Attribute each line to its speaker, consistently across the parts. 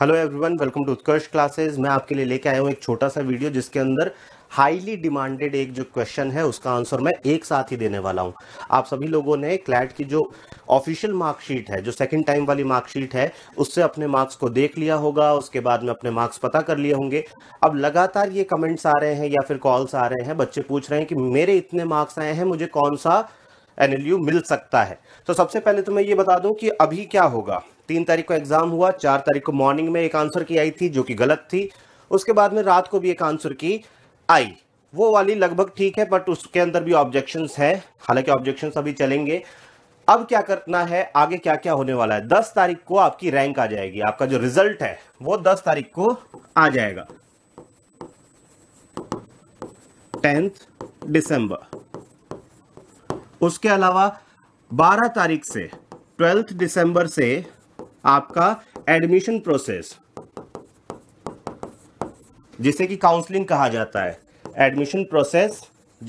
Speaker 1: hello everyone welcome to Utkarsh classes मैं आपके लिए लेके आया हूँ एक छोटा सा वीडियो जिसके अंदर हाईली डिमांडेड एक जो क्वेश्चन है उसका आंसर मैं एक साथ ही देने वाला हूँ आप सभी लोगों ने क्लैट की जो ऑफिशियल मार्कशीट है जो सेकंड टाइम वाली मार्कशीट है उससे अपने मार्क्स को देख लिया होगा उसके बाद में अपने मार्क्स पता कर लिए होंगे अब लगातार ये कमेंट्स आ रहे हैं या फिर कॉल्स आ रहे हैं बच्चे पूछ रहे हैं कि मेरे इतने मार्क्स आए हैं मुझे कौन सा एनएलयू मिल सकता है तो सबसे पहले तो मैं ये बता दूं कि अभी क्या होगा तीन तारीख को एग्ज़ाम हुआ चार तारीख को मॉर्निंग में एक आंसर की आई थी जो कि गलत थी उसके बाद में रात को भी एक आंसर की आई वो वाली लगभग ठीक है बट उसके अंदर भी ऑब्जेक्शन है हालांकि ऑब्जेक्शन अभी चलेंगे अब क्या करना है आगे क्या क्या होने वाला है दस तारीख को आपकी रैंक आ जाएगी आपका जो रिजल्ट है वो दस तारीख को आ जाएगा टेंथ डिसंबर उसके अलावा बारह तारीख से ट्वेल्थ दिसंबर से आपका एडमिशन प्रोसेस जिसे कि काउंसलिंग कहा जाता है एडमिशन प्रोसेस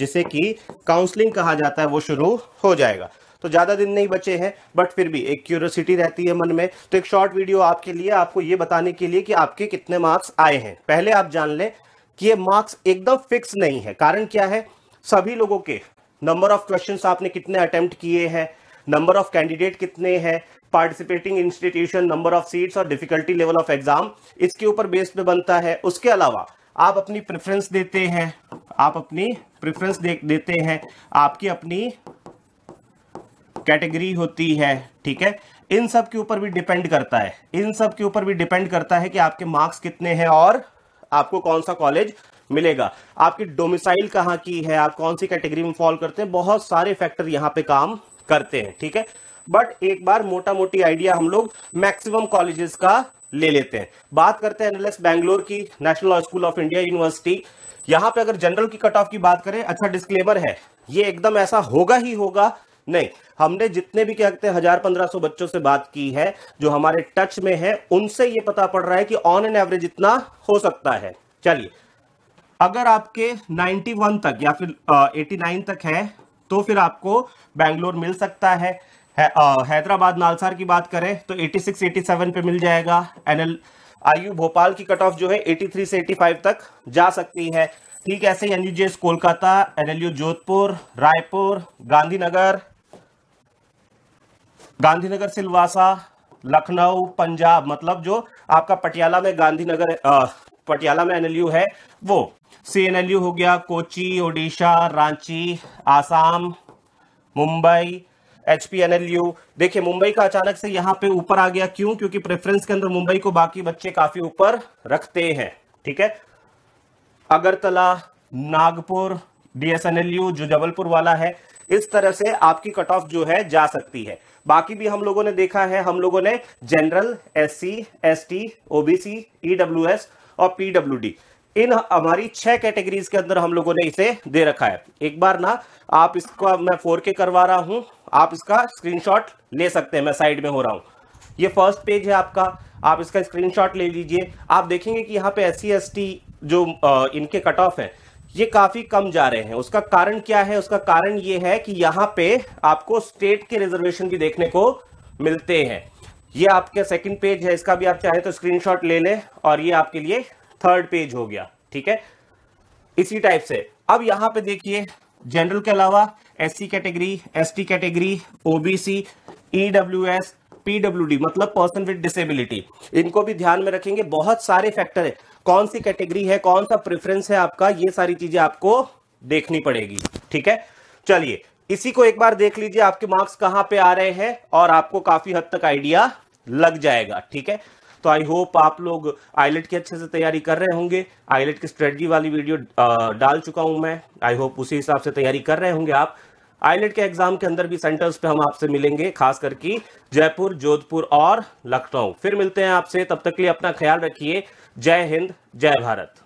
Speaker 1: जिसे कि काउंसलिंग कहा जाता है वो शुरू हो जाएगा तो ज़्यादा दिन नहीं बचे हैं बट फिर भी एक क्यूरोसिटी रहती है मन में तो एक शॉर्ट वीडियो आपके लिए आपको ये बताने के लिए कि आपके कितने मार्क्स आए हैं पहले आप जान लें कि ये मार्क्स एकदम फिक्स नहीं है कारण क्या है सभी लोगों के नंबर ऑफ क्वेश्चंस आपने कितने अटेम्प्ट किए हैं नंबर ऑफ कैंडिडेट कितने हैं participating institution number of seats और डिफिकल्टी लेवल ऑफ एग्जाम इसके ऊपर बेस पे बनता है उसके अलावा आप अपनी प्रेफरेंस देते हैं आप अपनी प्रेफरेंस दे, देते हैं आपकी अपनी कैटेगरी होती है ठीक है इन सब के ऊपर भी डिपेंड करता है इन सब के ऊपर भी डिपेंड करता है कि आपके मार्क्स कितने हैं और आपको कौन सा कॉलेज मिलेगा आपकी डोमिसाइल कहाँ की है आप कौन सी कैटेगरी में फॉल करते हैं बहुत सारे फैक्टर यहाँ पे काम करते हैं ठीक है बट एक बार मोटा मोटी आइडिया हम लोग मैक्सिमम कॉलेजेस का ले लेते हैं बात करते हैं एनएलएस बैंगलोर की national law school of India university यहां पे अगर जनरल की कट ऑफ की बात करें अच्छा डिस्क्लेमर है ये एकदम ऐसा होगा ही होगा नहीं हमने जितने भी क्या कहते हैं हजार पंद्रह सौ बच्चों से बात की है जो हमारे टच में है उनसे ये पता पड़ रहा है कि ऑन एन एवरेज इतना हो सकता है चलिए अगर आपके 91 तक या फिर एटी 89 तक है तो फिर आपको बैंगलोर मिल सकता है, है आ, हैदराबाद नालसार की बात करें तो 86 87 पे मिल जाएगा एनएल आयु भोपाल की कट ऑफ जो है 83 से 85 तक जा सकती है ठीक ऐसे ही यू कोलकाता एनएलयू जोधपुर रायपुर गांधीनगर गांधीनगर सिलवासा लखनऊ पंजाब मतलब जो आपका पटियाला में गांधीनगर पटियाला में एनएलयू है वो सीएनएलयू हो गया कोची ओडिशा रांची आसाम मुंबई एचपीएनएलयू देखिए मुंबई का अचानक से यहाँ पे ऊपर आ गया क्यों क्योंकि प्रेफरेंस के अंदर मुंबई को बाकी बच्चे काफी ऊपर रखते हैं ठीक है अगरतला नागपुर डीएसएनएलयू जो जबलपुर वाला है इस तरह से आपकी कट ऑफ जो है जा सकती है बाकी भी हम लोगों ने देखा है हम लोगों ने general SC ST OBC EWS और पीडब्ल्यूडी इन हमारी छह कैटेगरीज के अंदर हम लोगों ने इसे दे रखा है एक बार ना आप इसको मैं फोर के करवा रहा हूं आप इसका स्क्रीनशॉट ले सकते हैं मैं साइड में हो रहा हूं ये फर्स्ट पेज है आपका आप इसका स्क्रीनशॉट ले लीजिए आप देखेंगे कि यहाँ पे एस सी जो आ, इनके कट ऑफ है ये काफी कम जा रहे हैं उसका कारण क्या है उसका कारण ये है कि यहाँ पे आपको स्टेट के रिजर्वेशन भी देखने को मिलते हैं ये आपके सेकंड पेज है इसका भी आप चाहे तो स्क्रीनशॉट ले लें और ये आपके लिए थर्ड पेज हो गया ठीक है इसी टाइप से अब यहां पे देखिए जनरल के अलावा S C category S T category OBC EW S PWD मतलब पर्सन विद डिसेबिलिटी इनको भी ध्यान में रखेंगे बहुत सारे फैक्टर है कौन सी कैटेगरी है कौन सा प्रेफरेंस है आपका ये सारी चीजें आपको देखनी पड़ेगी ठीक है चलिए इसी को एक बार देख लीजिए आपके मार्क्स कहां पे आ रहे हैं और आपको काफी हद तक आइडिया लग जाएगा ठीक है तो आई होप आप लोग आईलेट e की अच्छे से तैयारी कर रहे होंगे आईलेट e की स्ट्रेटजी वाली वीडियो डाल चुका हूं मैं आई होप उसी हिसाब से तैयारी कर रहे होंगे आप आईलेट e के एग्जाम के अंदर भी सेंटर्स पे हम आपसे मिलेंगे खास करके जयपुर जोधपुर और लखनऊ फिर मिलते हैं आपसे तब तक के लिए अपना ख्याल रखिए जय हिंद जय भारत